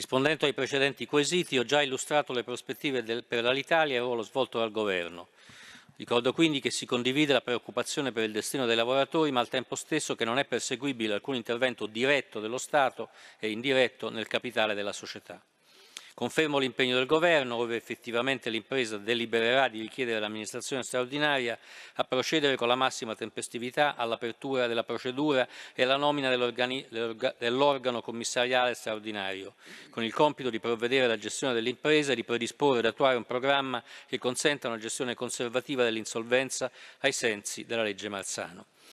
Rispondendo ai precedenti quesiti ho già illustrato le prospettive del, per l'Italia e il ruolo svolto dal Governo. Ricordo quindi che si condivide la preoccupazione per il destino dei lavoratori, ma al tempo stesso che non è perseguibile alcun intervento diretto dello Stato e indiretto nel capitale della società. Confermo l'impegno del Governo, ove effettivamente l'impresa delibererà di richiedere all'amministrazione straordinaria a procedere con la massima tempestività all'apertura della procedura e alla nomina dell'organo commissariale straordinario, con il compito di provvedere alla gestione dell'impresa e di predisporre ed attuare un programma che consenta una gestione conservativa dell'insolvenza ai sensi della legge Marzano.